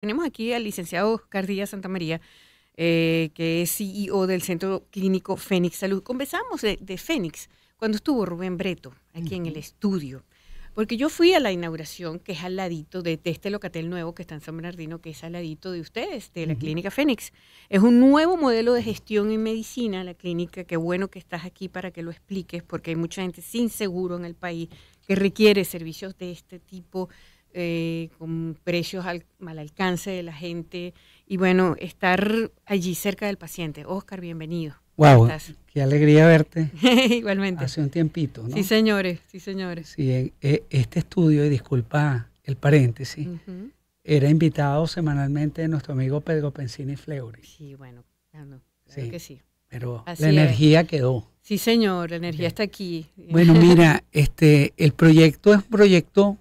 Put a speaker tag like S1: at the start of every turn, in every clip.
S1: Tenemos aquí al licenciado Oscar Díaz María, eh, que es CEO del Centro Clínico Fénix Salud. Conversamos de, de Fénix cuando estuvo Rubén Breto aquí en el estudio, porque yo fui a la inauguración, que es al ladito de, este locatel nuevo que está en San Bernardino, que es al ladito de ustedes, de la Clínica Fénix. Es un nuevo modelo de gestión en medicina, la clínica. Qué bueno que estás aquí para que lo expliques, porque hay mucha gente sin seguro en el país que requiere servicios de este tipo eh, con precios al, mal alcance de la gente y bueno, estar allí cerca del paciente. Oscar, bienvenido. Wow,
S2: qué alegría verte. Igualmente. Hace un tiempito, ¿no? Sí,
S1: señores, sí, señores.
S2: Sí, eh, eh, este estudio, y disculpa el paréntesis, era invitado semanalmente de nuestro amigo Pedro Pensini Fleury.
S1: Sí, bueno, claro, que sí. Pero la energía quedó. Sí, señor, la energía está aquí. Bueno, mira,
S2: este, el proyecto es un proyecto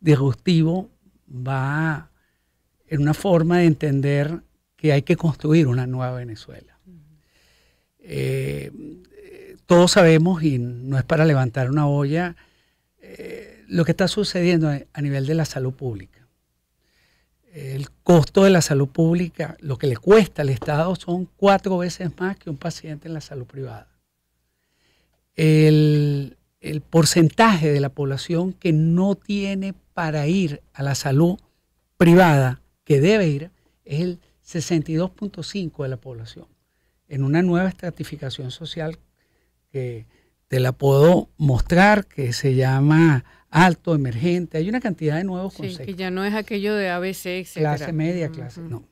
S2: disruptivo va en una forma de entender que hay que construir una nueva Venezuela. Eh, todos sabemos, y no es para levantar una olla, eh, lo que está sucediendo a nivel de la salud pública. El costo de la salud pública, lo que le cuesta al Estado, son cuatro veces más que un paciente en la salud privada. El, el porcentaje de la población que no tiene para ir a la salud privada que debe ir es el 62.5 de la población. En una nueva estratificación social que te la puedo mostrar, que se llama alto, emergente, hay una cantidad de nuevos sí, que
S1: ya no es aquello de ABC, etc. Clase media, clase, no.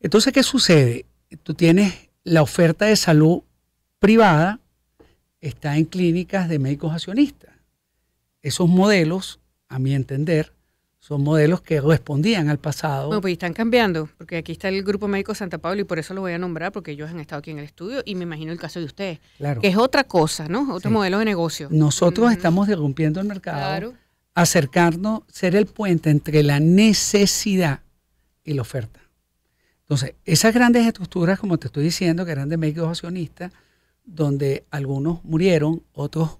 S2: Entonces, ¿qué sucede? Tú tienes la oferta de salud privada, está en clínicas de médicos accionistas. Esos modelos a mi entender, son modelos que respondían al pasado. Bueno, pues
S1: están cambiando, porque aquí está el Grupo Médico Santa Pablo y por eso lo voy a nombrar, porque ellos han estado aquí en el estudio y me imagino el caso de ustedes, claro. que es otra cosa, ¿no? Otro modelo de negocio.
S2: Nosotros mm. estamos derrumpiendo el mercado, acercarnos, ser el puente entre la necesidad y la oferta. Entonces, esas grandes estructuras, como te estoy diciendo, que eran de médicos accionistas, donde algunos murieron, otros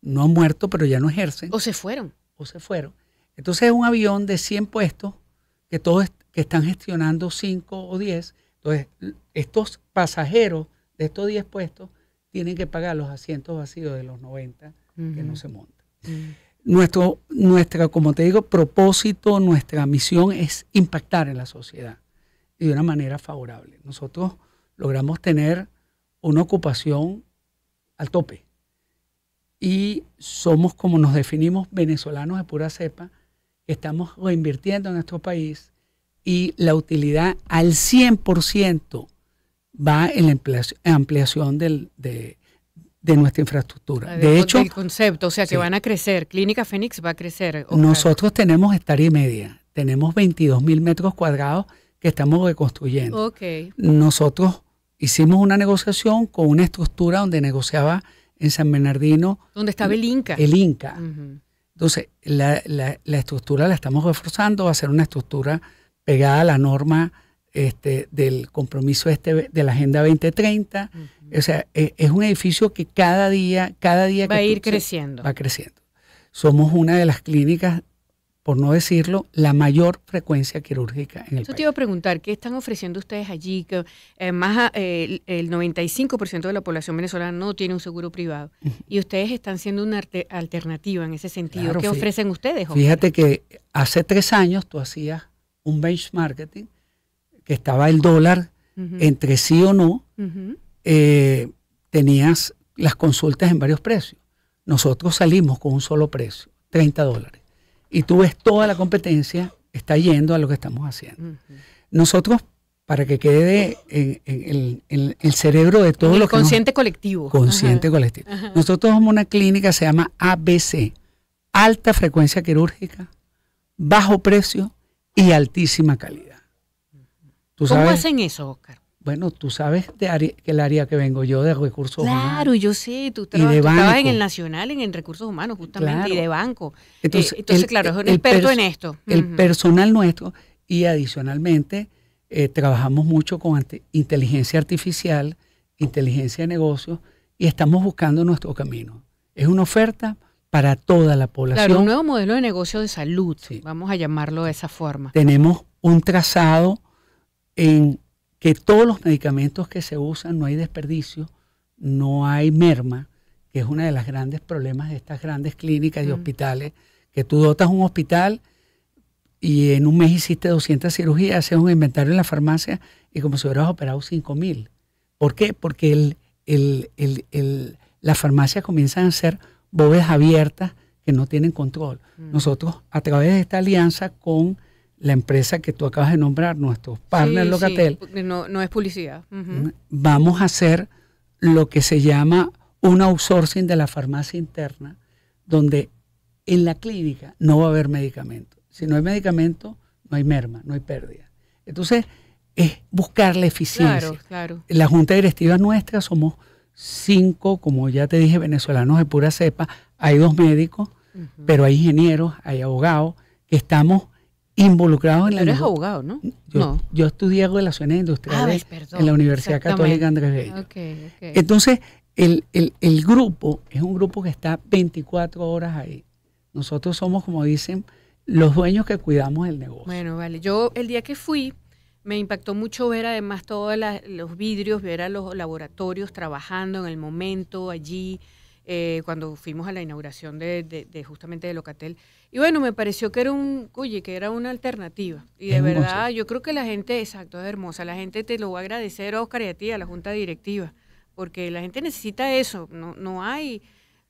S2: no han muerto, pero ya no ejercen. O se fueron o se fueron. Entonces es un avión de 100 puestos que todos que están gestionando 5 o 10. Entonces estos pasajeros de estos 10 puestos tienen que pagar los asientos vacíos de los 90 que no se monta mm. Nuestro, nuestra, como te digo, propósito, nuestra misión es impactar en la sociedad de una manera favorable. Nosotros logramos tener una ocupación al tope y somos como nos definimos venezolanos de pura cepa, estamos reinvirtiendo en nuestro país y la utilidad al 100% va en la ampliación de, nuestra infraestructura. Ah, de, hecho, el
S1: concepto, o sea, que van a crecer, Clínica Fénix va a crecer. Nosotros
S2: tenemos hectárea y media, tenemos 22 mil metros cuadrados que estamos reconstruyendo. Ok. Nosotros hicimos una negociación con una estructura donde negociaba en San Bernardino.
S1: Donde estaba el Inca. El Inca.
S2: Entonces, la, estructura la estamos reforzando, va a ser una estructura pegada a la norma este, del compromiso este de la Agenda 2030. O sea, e, es, un edificio que cada día, cada día... Va a ir creciendo. Va creciendo. Somos una de las clínicas por no decirlo, la mayor frecuencia quirúrgica en el Yo país. Yo te
S1: iba a preguntar, ¿qué están ofreciendo ustedes allí? Que, eh, más eh, el 95% de la población venezolana no tiene un seguro privado y ustedes están siendo una alternativa en ese sentido. ¿Qué ofrecen ustedes? Fíjate
S2: que hace tres años tú hacías un benchmarking que estaba el dólar
S1: entre
S2: sí o no, eh, tenías las consultas en varios precios. Nosotros salimos con un solo precio, 30 dólares y tú ves toda la competencia está yendo a lo que estamos haciendo. Nosotros, para que quede en, el, cerebro de todos los... Consciente
S1: colectivo. Consciente
S2: colectivo. Nosotros somos una clínica, se llama ABC, alta frecuencia quirúrgica, bajo precio y altísima calidad. ¿Cómo hacen
S1: eso, Oscar?
S2: Bueno, tú sabes de área, que el área que vengo yo de recursos humanos. Claro,
S1: yo sé, tú, trabajas en el Nacional, en el recursos humanos justamente, y de banco. Eh, entonces, claro, es un experto en esto. El
S2: personal nuestro y adicionalmente eh, trabajamos mucho con inteligencia artificial, inteligencia de negocios y estamos buscando nuestro camino. Es una oferta para toda la población. Claro, un
S1: nuevo modelo de negocio de salud, vamos a llamarlo de esa forma.
S2: Tenemos un trazado en que todos los medicamentos que se usan no hay desperdicio, no hay merma, que es uno de los grandes problemas de estas grandes clínicas y mm. hospitales, que tú dotas un hospital y en un mes hiciste 200 cirugías, haces un inventario en la farmacia y como si hubieras operado 5.000. mil. ¿Por qué? Porque el, el, el, las farmacias comienzan a ser bóvedas abiertas que no tienen control. Mm. Nosotros, a través de esta alianza con la empresa que tú acabas de nombrar, nuestros partners Locatel.
S1: No, es publicidad. Mm,
S2: vamos a hacer lo que se llama un outsourcing de la farmacia interna, donde en la clínica no va a haber medicamento. Si no hay medicamento, no hay merma, no hay pérdida. Entonces, es buscar la eficiencia. Claro, claro. La junta directiva nuestra somos cinco, como ya te dije, venezolanos de pura cepa. Hay dos médicos, pero hay ingenieros, hay abogados, que estamos involucrado en la... Pero eres
S1: abogado, ¿no? Yo,
S2: yo estudié relaciones ah, industriales en la Universidad Católica Andrés
S1: Bello. Entonces,
S2: el, el, el, grupo es un grupo que está 24 horas ahí. Nosotros somos, como dicen, los dueños que cuidamos el negocio.
S1: Bueno, vale. Yo el día que fui, me impactó mucho ver además todos los vidrios, ver a los laboratorios trabajando en el momento allí. Eh, cuando fuimos a la inauguración de, justamente de Locatel. Y bueno, me pareció que era un, que era una alternativa. Y de verdad, yo creo que la gente, exacto, es hermosa. La gente te lo va a agradecer a Oscar y a ti, a la junta directiva, porque la gente necesita eso. No, no hay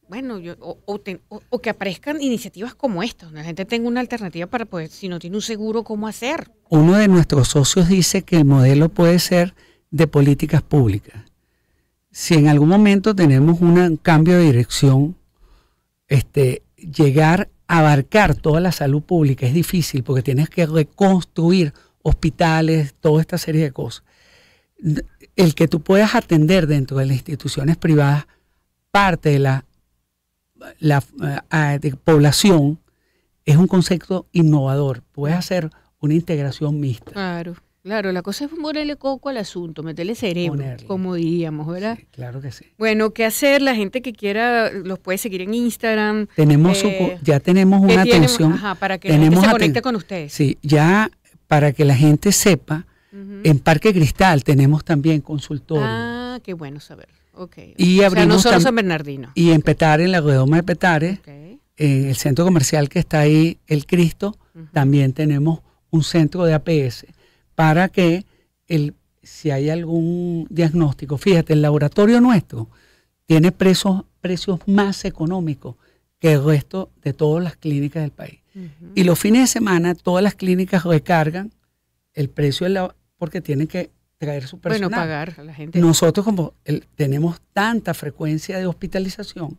S1: bueno, yo, o, que aparezcan iniciativas como esta, la gente tenga una alternativa para poder, si no tiene un seguro, cómo hacer.
S2: Uno de nuestros socios dice que el modelo puede ser de políticas públicas si en algún momento tenemos un cambio de dirección, este, llegar a abarcar toda la salud pública es difícil porque tienes que reconstruir hospitales, toda esta serie de cosas. El que tú puedas atender dentro de las instituciones privadas parte de la, la eh, población es un concepto innovador. Puedes hacer una integración mixta.
S1: Claro. Claro, la cosa es ponerle coco al asunto, meterle cerebro, como diríamos, ¿verdad? claro que sí. Bueno, ¿qué hacer? La gente que quiera los puede seguir en Instagram. Tenemos eh,
S2: ya tenemos una atención. Ajá, para que se conecte con ustedes. Sí, ya para que la gente sepa, en Parque Cristal tenemos también consultorio.
S1: Ah, qué bueno saber. Y o sea, no solo San Bernardino.
S2: Y en Petare, en la Redoma de Petare, en eh, el centro comercial que está ahí, El Cristo, también tenemos un centro de APS para que el, si hay algún diagnóstico, fíjate, el laboratorio nuestro tiene precios más económicos que el resto de todas las clínicas del país. Y los fines de semana todas las clínicas recargan el precio porque tienen que traer su personal. Bueno, pagar
S1: a la gente. Nosotros
S2: como tenemos tanta frecuencia de hospitalización,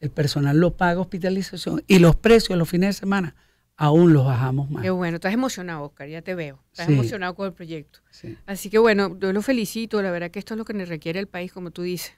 S2: el personal lo paga hospitalización y los precios los fines de semana aún los bajamos más.
S1: Qué bueno, estás emocionado, Oscar, ya te veo. Estás emocionado con el proyecto. Así que bueno, yo lo felicito, la verdad que esto es lo que nos requiere el país, como tú dices,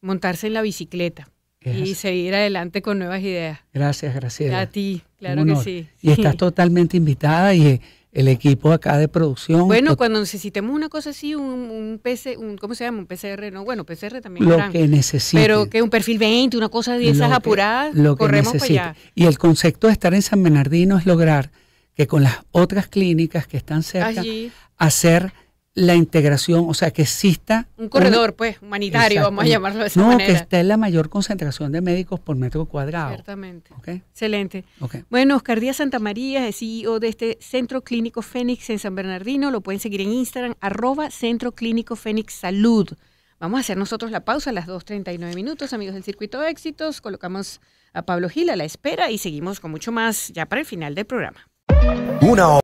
S1: montarse en la bicicleta y seguir adelante con nuevas ideas.
S2: Gracias, gracias. A
S1: ti. Claro que sí. Y estás
S2: totalmente invitada y eh, el equipo acá de producción. Bueno,
S1: cuando necesitemos una cosa así, un, un PC, ¿cómo se llama? Un PCR, no, bueno, PCR también. Lo que necesite. Pero que un perfil 20, una cosa de esas lo apuradas, lo que para
S2: Y el concepto de estar en San Bernardino es lograr que con las otras clínicas que están cerca, hacer la integración, o sea, que exista...
S1: Un corredor, pues, humanitario, vamos a llamarlo de esa manera. No, que esté
S2: la mayor concentración de médicos por metro cuadrado.
S1: Ciertamente. Excelente. Bueno, Oscar Díaz Santamaría es CEO de este Centro Clínico Fénix en San Bernardino. Lo pueden seguir en Instagram, arroba Centro Clínico Fénix Salud. Vamos a hacer nosotros la pausa a las 2.39 minutos, amigos del Circuito de Éxitos. Colocamos a Pablo Gil a la espera y seguimos con mucho más ya para el final del programa.
S2: Una